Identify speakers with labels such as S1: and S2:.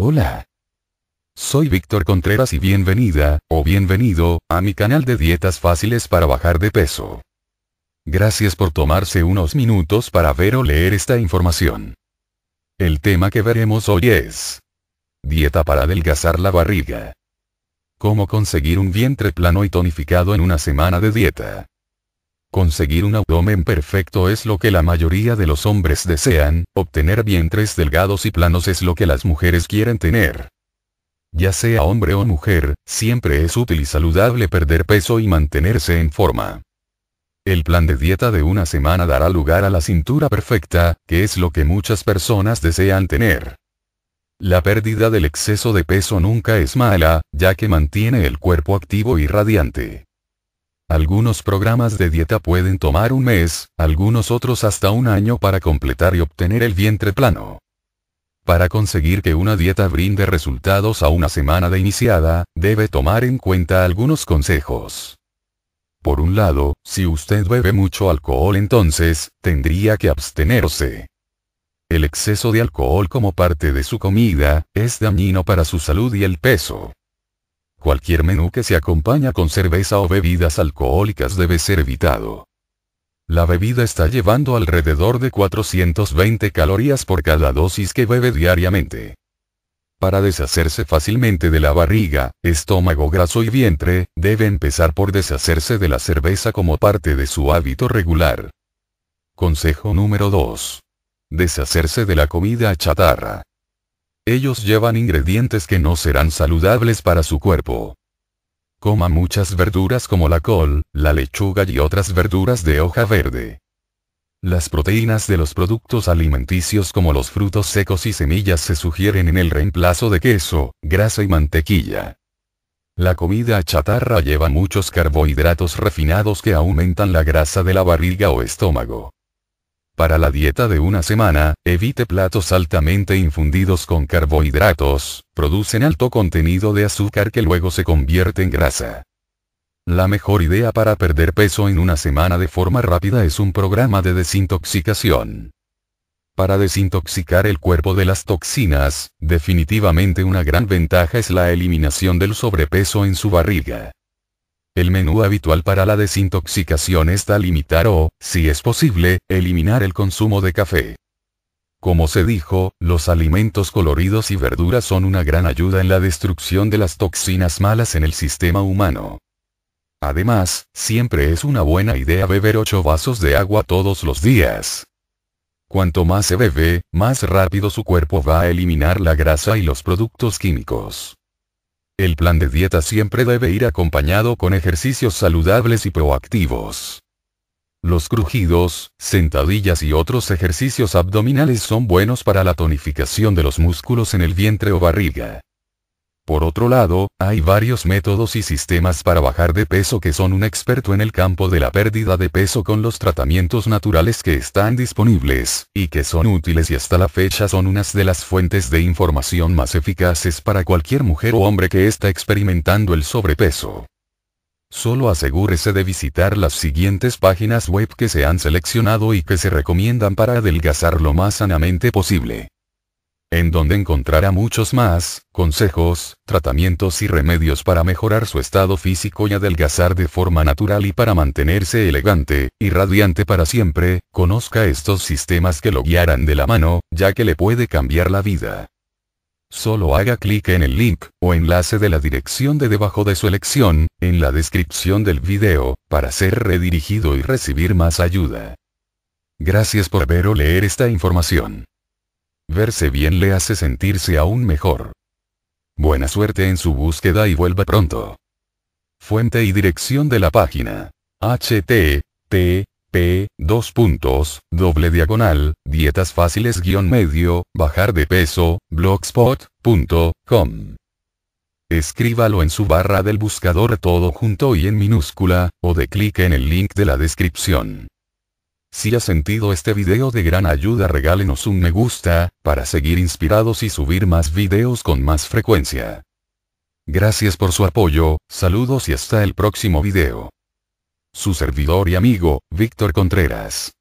S1: Hola. Soy Víctor Contreras y bienvenida, o bienvenido, a mi canal de dietas fáciles para bajar de peso. Gracias por tomarse unos minutos para ver o leer esta información. El tema que veremos hoy es... Dieta para adelgazar la barriga. Cómo conseguir un vientre plano y tonificado en una semana de dieta. Conseguir un abdomen perfecto es lo que la mayoría de los hombres desean, obtener vientres delgados y planos es lo que las mujeres quieren tener. Ya sea hombre o mujer, siempre es útil y saludable perder peso y mantenerse en forma. El plan de dieta de una semana dará lugar a la cintura perfecta, que es lo que muchas personas desean tener. La pérdida del exceso de peso nunca es mala, ya que mantiene el cuerpo activo y radiante. Algunos programas de dieta pueden tomar un mes, algunos otros hasta un año para completar y obtener el vientre plano. Para conseguir que una dieta brinde resultados a una semana de iniciada, debe tomar en cuenta algunos consejos. Por un lado, si usted bebe mucho alcohol entonces, tendría que abstenerse. El exceso de alcohol como parte de su comida, es dañino para su salud y el peso. Cualquier menú que se acompaña con cerveza o bebidas alcohólicas debe ser evitado. La bebida está llevando alrededor de 420 calorías por cada dosis que bebe diariamente. Para deshacerse fácilmente de la barriga, estómago graso y vientre, debe empezar por deshacerse de la cerveza como parte de su hábito regular. Consejo número 2. Deshacerse de la comida chatarra. Ellos llevan ingredientes que no serán saludables para su cuerpo. Coma muchas verduras como la col, la lechuga y otras verduras de hoja verde. Las proteínas de los productos alimenticios como los frutos secos y semillas se sugieren en el reemplazo de queso, grasa y mantequilla. La comida chatarra lleva muchos carbohidratos refinados que aumentan la grasa de la barriga o estómago. Para la dieta de una semana, evite platos altamente infundidos con carbohidratos, producen alto contenido de azúcar que luego se convierte en grasa. La mejor idea para perder peso en una semana de forma rápida es un programa de desintoxicación. Para desintoxicar el cuerpo de las toxinas, definitivamente una gran ventaja es la eliminación del sobrepeso en su barriga. El menú habitual para la desintoxicación está limitar o, si es posible, eliminar el consumo de café. Como se dijo, los alimentos coloridos y verduras son una gran ayuda en la destrucción de las toxinas malas en el sistema humano. Además, siempre es una buena idea beber 8 vasos de agua todos los días. Cuanto más se bebe, más rápido su cuerpo va a eliminar la grasa y los productos químicos. El plan de dieta siempre debe ir acompañado con ejercicios saludables y proactivos. Los crujidos, sentadillas y otros ejercicios abdominales son buenos para la tonificación de los músculos en el vientre o barriga. Por otro lado, hay varios métodos y sistemas para bajar de peso que son un experto en el campo de la pérdida de peso con los tratamientos naturales que están disponibles, y que son útiles y hasta la fecha son unas de las fuentes de información más eficaces para cualquier mujer o hombre que está experimentando el sobrepeso. Solo asegúrese de visitar las siguientes páginas web que se han seleccionado y que se recomiendan para adelgazar lo más sanamente posible en donde encontrará muchos más, consejos, tratamientos y remedios para mejorar su estado físico y adelgazar de forma natural y para mantenerse elegante y radiante para siempre, conozca estos sistemas que lo guiarán de la mano, ya que le puede cambiar la vida. Solo haga clic en el link, o enlace de la dirección de debajo de su elección, en la descripción del video, para ser redirigido y recibir más ayuda. Gracias por ver o leer esta información. Verse bien le hace sentirse aún mejor. Buena suerte en su búsqueda y vuelva pronto. Fuente y dirección de la página. http 2 puntos, doble diagonal, dietas fáciles guión medio, bajar de peso, blogspot.com. Escríbalo en su barra del buscador todo junto y en minúscula, o de clic en el link de la descripción. Si ha sentido este video de gran ayuda regálenos un me gusta, para seguir inspirados y subir más videos con más frecuencia. Gracias por su apoyo, saludos y hasta el próximo video. Su servidor y amigo, Víctor Contreras.